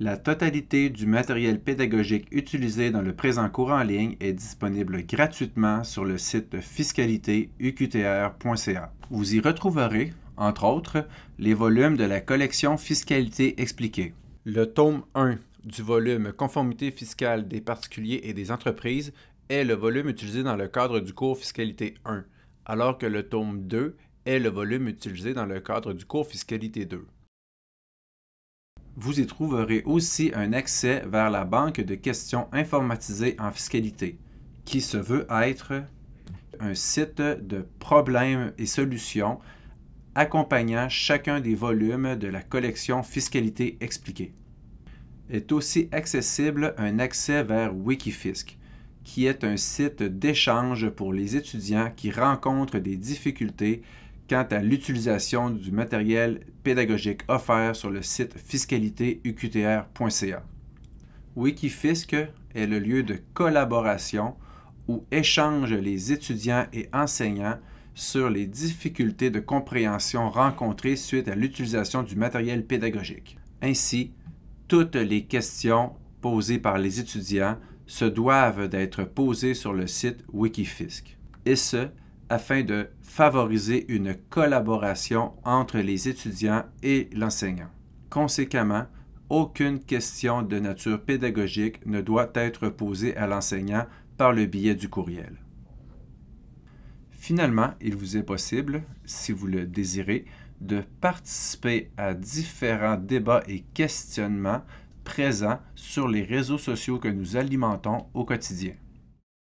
La totalité du matériel pédagogique utilisé dans le présent cours en ligne est disponible gratuitement sur le site fiscalité-uqtr.ca. Vous y retrouverez, entre autres, les volumes de la collection Fiscalité expliquée. Le tome 1 du volume Conformité fiscale des particuliers et des entreprises est le volume utilisé dans le cadre du cours Fiscalité 1, alors que le tome 2 est le volume utilisé dans le cadre du cours Fiscalité 2 vous y trouverez aussi un accès vers la banque de questions informatisées en fiscalité, qui se veut être un site de problèmes et solutions accompagnant chacun des volumes de la collection Fiscalité expliquée. Est aussi accessible un accès vers Wikifisc, qui est un site d'échange pour les étudiants qui rencontrent des difficultés quant à l'utilisation du matériel pédagogique offert sur le site fiscalitéuqtr.ca. Wikifisc est le lieu de collaboration où échangent les étudiants et enseignants sur les difficultés de compréhension rencontrées suite à l'utilisation du matériel pédagogique. Ainsi, toutes les questions posées par les étudiants se doivent d'être posées sur le site Wikifisc, et ce, afin de favoriser une collaboration entre les étudiants et l'enseignant. Conséquemment, aucune question de nature pédagogique ne doit être posée à l'enseignant par le biais du courriel. Finalement, il vous est possible, si vous le désirez, de participer à différents débats et questionnements présents sur les réseaux sociaux que nous alimentons au quotidien.